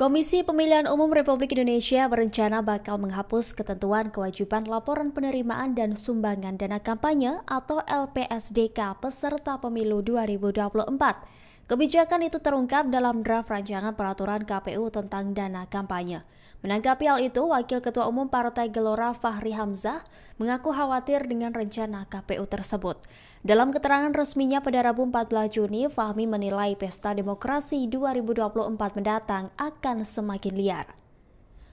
Komisi Pemilihan Umum Republik Indonesia berencana bakal menghapus ketentuan kewajiban laporan penerimaan dan sumbangan dana kampanye atau LPSDK peserta pemilu 2024. Kebijakan itu terungkap dalam draft rancangan peraturan KPU tentang dana kampanye. Menanggapi hal itu, Wakil Ketua Umum Partai Gelora Fahri Hamzah mengaku khawatir dengan rencana KPU tersebut. Dalam keterangan resminya pada Rabu 14 Juni, Fahmi menilai pesta demokrasi 2024 mendatang akan semakin liar.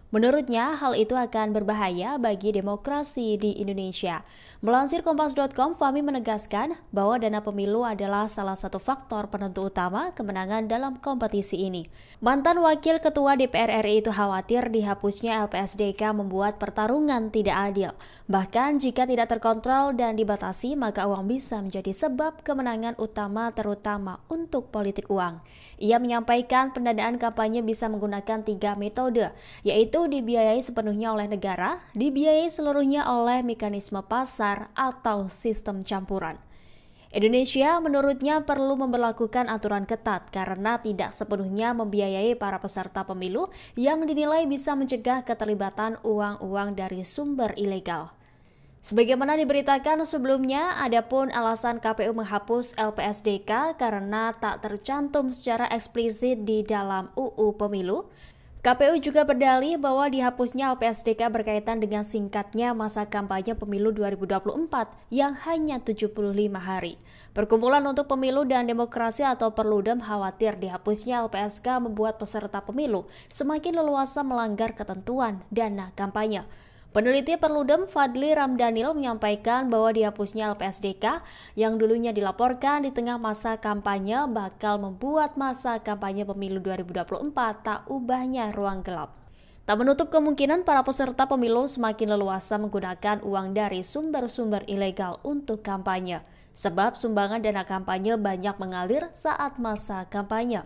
Menurutnya, hal itu akan berbahaya bagi demokrasi di Indonesia. Melansir Kompas.com, Fahmi menegaskan bahwa dana pemilu adalah salah satu faktor penentu utama kemenangan dalam kompetisi ini. Mantan Wakil Ketua DPR RI itu khawatir dihapusnya LPSDK membuat pertarungan tidak adil. Bahkan jika tidak terkontrol dan dibatasi, maka uang bisa menjadi sebab kemenangan utama terutama untuk politik uang. Ia menyampaikan pendanaan kampanye bisa menggunakan tiga metode, yaitu itu dibiayai sepenuhnya oleh negara, dibiayai seluruhnya oleh mekanisme pasar atau sistem campuran. Indonesia menurutnya perlu memperlakukan aturan ketat karena tidak sepenuhnya membiayai para peserta pemilu yang dinilai bisa mencegah keterlibatan uang-uang dari sumber ilegal. Sebagaimana diberitakan sebelumnya, ada pun alasan KPU menghapus LPSDK karena tak tercantum secara eksplisit di dalam UU Pemilu, KPU juga berdalih bahwa dihapusnya LPSDK berkaitan dengan singkatnya masa kampanye pemilu 2024 yang hanya 75 hari. Perkumpulan untuk Pemilu dan Demokrasi atau Perludem khawatir dihapusnya LPSK membuat peserta pemilu semakin leluasa melanggar ketentuan dana kampanye. Peneliti Perludem Fadli Ramdanil menyampaikan bahwa dihapusnya LPSDK yang dulunya dilaporkan di tengah masa kampanye bakal membuat masa kampanye pemilu 2024 tak ubahnya ruang gelap. Tak menutup kemungkinan para peserta pemilu semakin leluasa menggunakan uang dari sumber-sumber ilegal untuk kampanye, sebab sumbangan dana kampanye banyak mengalir saat masa kampanye.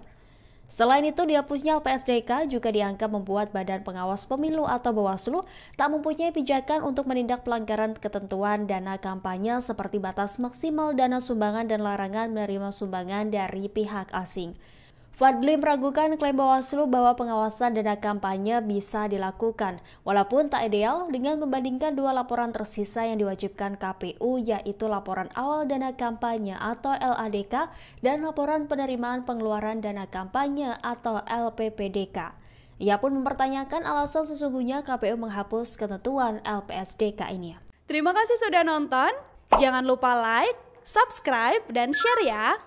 Selain itu, dihapusnya LPSDK juga dianggap membuat Badan Pengawas Pemilu atau Bawaslu tak mempunyai pijakan untuk menindak pelanggaran ketentuan dana kampanye seperti batas maksimal dana sumbangan dan larangan menerima sumbangan dari pihak asing. Fadli meragukan klaim Bawaslu bahwa pengawasan dana kampanye bisa dilakukan, walaupun tak ideal dengan membandingkan dua laporan tersisa yang diwajibkan KPU, yaitu laporan awal dana kampanye atau LADK dan laporan penerimaan pengeluaran dana kampanye atau LPPDK. Ia pun mempertanyakan alasan sesungguhnya KPU menghapus ketentuan LPSDK ini. Terima kasih sudah nonton. Jangan lupa like, subscribe, dan share ya.